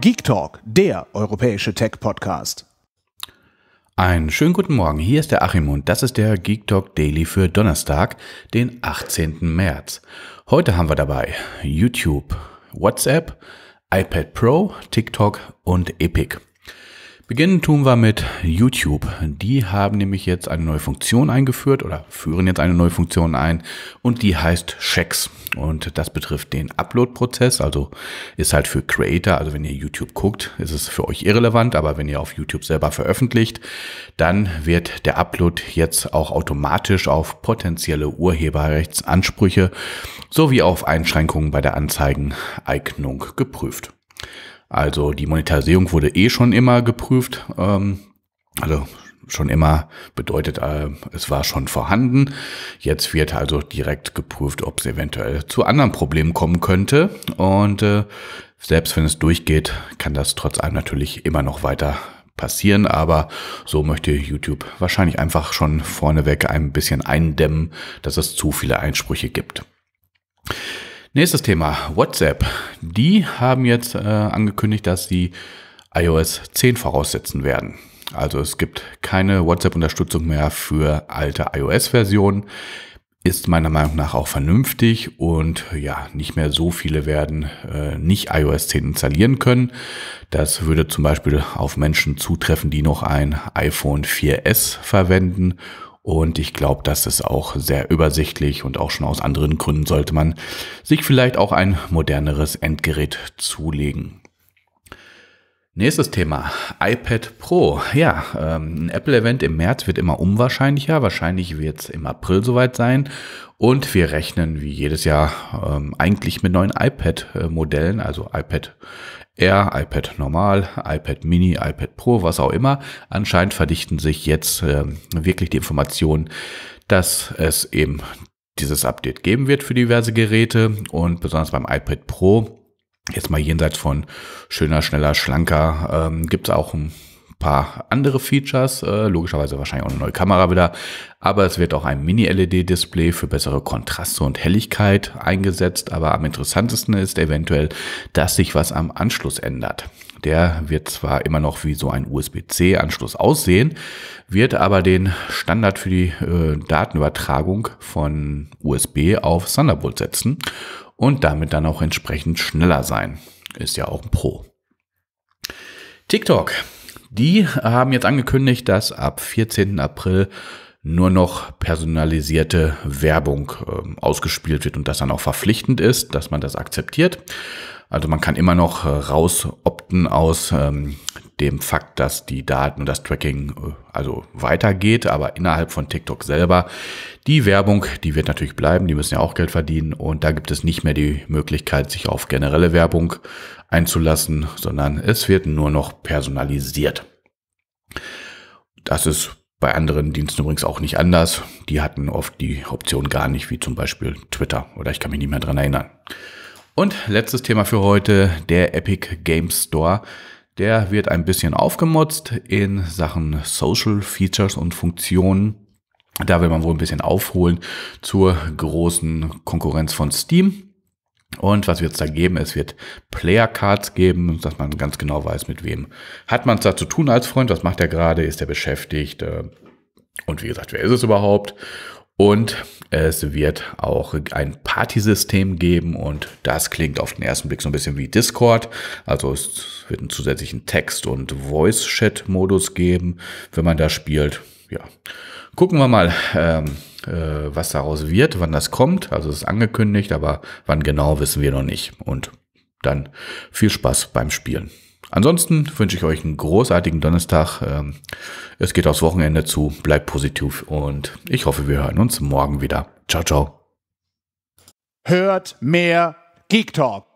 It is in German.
Geek Talk, der europäische Tech-Podcast. Einen schönen guten Morgen, hier ist der Achim und das ist der Geek Talk Daily für Donnerstag, den 18. März. Heute haben wir dabei YouTube, WhatsApp, iPad Pro, TikTok und Epic. Beginnen tun wir mit YouTube. Die haben nämlich jetzt eine neue Funktion eingeführt oder führen jetzt eine neue Funktion ein und die heißt Checks. Und das betrifft den Upload-Prozess, also ist halt für Creator, also wenn ihr YouTube guckt, ist es für euch irrelevant, aber wenn ihr auf YouTube selber veröffentlicht, dann wird der Upload jetzt auch automatisch auf potenzielle Urheberrechtsansprüche sowie auf Einschränkungen bei der Anzeigeneignung geprüft. Also die Monetarisierung wurde eh schon immer geprüft. Ähm, also schon immer bedeutet, äh, es war schon vorhanden. Jetzt wird also direkt geprüft, ob es eventuell zu anderen Problemen kommen könnte. Und äh, selbst wenn es durchgeht, kann das trotz allem natürlich immer noch weiter passieren, aber so möchte YouTube wahrscheinlich einfach schon vorneweg ein bisschen eindämmen, dass es zu viele Einsprüche gibt. Nächstes Thema, WhatsApp. Die haben jetzt äh, angekündigt, dass sie iOS 10 voraussetzen werden. Also es gibt keine WhatsApp-Unterstützung mehr für alte iOS-Versionen. Ist meiner Meinung nach auch vernünftig und ja, nicht mehr so viele werden äh, nicht iOS 10 installieren können. Das würde zum Beispiel auf Menschen zutreffen, die noch ein iPhone 4S verwenden und ich glaube, das ist auch sehr übersichtlich und auch schon aus anderen Gründen sollte man sich vielleicht auch ein moderneres Endgerät zulegen. Nächstes Thema, iPad Pro. Ja, ähm, ein Apple-Event im März wird immer unwahrscheinlicher. Wahrscheinlich wird es im April soweit sein. Und wir rechnen wie jedes Jahr ähm, eigentlich mit neuen iPad-Modellen, äh, also iPad R, iPad normal, iPad mini, iPad Pro, was auch immer. Anscheinend verdichten sich jetzt äh, wirklich die Informationen, dass es eben dieses Update geben wird für diverse Geräte und besonders beim iPad Pro. Jetzt mal jenseits von schöner, schneller, schlanker, ähm, gibt es auch ein ein paar andere Features, äh, logischerweise wahrscheinlich auch eine neue Kamera wieder, aber es wird auch ein Mini-LED-Display für bessere Kontraste und Helligkeit eingesetzt, aber am interessantesten ist eventuell, dass sich was am Anschluss ändert. Der wird zwar immer noch wie so ein USB-C-Anschluss aussehen, wird aber den Standard für die äh, Datenübertragung von USB auf Thunderbolt setzen und damit dann auch entsprechend schneller sein. Ist ja auch ein Pro. TikTok die haben jetzt angekündigt, dass ab 14. April nur noch personalisierte Werbung äh, ausgespielt wird und das dann auch verpflichtend ist, dass man das akzeptiert. Also man kann immer noch äh, rausopten aus ähm, dem Fakt, dass die Daten und das Tracking äh, also weitergeht, aber innerhalb von TikTok selber die Werbung, die wird natürlich bleiben, die müssen ja auch Geld verdienen und da gibt es nicht mehr die Möglichkeit, sich auf generelle Werbung einzulassen, sondern es wird nur noch personalisiert. Das ist bei anderen Diensten übrigens auch nicht anders. Die hatten oft die Option gar nicht, wie zum Beispiel Twitter oder ich kann mich nicht mehr daran erinnern. Und letztes Thema für heute, der Epic Game Store. Der wird ein bisschen aufgemotzt in Sachen Social Features und Funktionen. Da will man wohl ein bisschen aufholen zur großen Konkurrenz von Steam. Und was wird es da geben? Es wird Player Cards geben, dass man ganz genau weiß, mit wem hat man es da zu tun als Freund, was macht er gerade, ist er beschäftigt äh, und wie gesagt, wer ist es überhaupt? Und es wird auch ein Partysystem geben und das klingt auf den ersten Blick so ein bisschen wie Discord. Also es wird einen zusätzlichen Text- und Voice-Chat-Modus geben, wenn man da spielt. Ja, gucken wir mal. Ähm äh, was daraus wird, wann das kommt. Also es ist angekündigt, aber wann genau wissen wir noch nicht. Und dann viel Spaß beim Spielen. Ansonsten wünsche ich euch einen großartigen Donnerstag. Ähm, es geht aufs Wochenende zu. Bleibt positiv und ich hoffe, wir hören uns morgen wieder. Ciao, ciao. Hört mehr Geek Talk.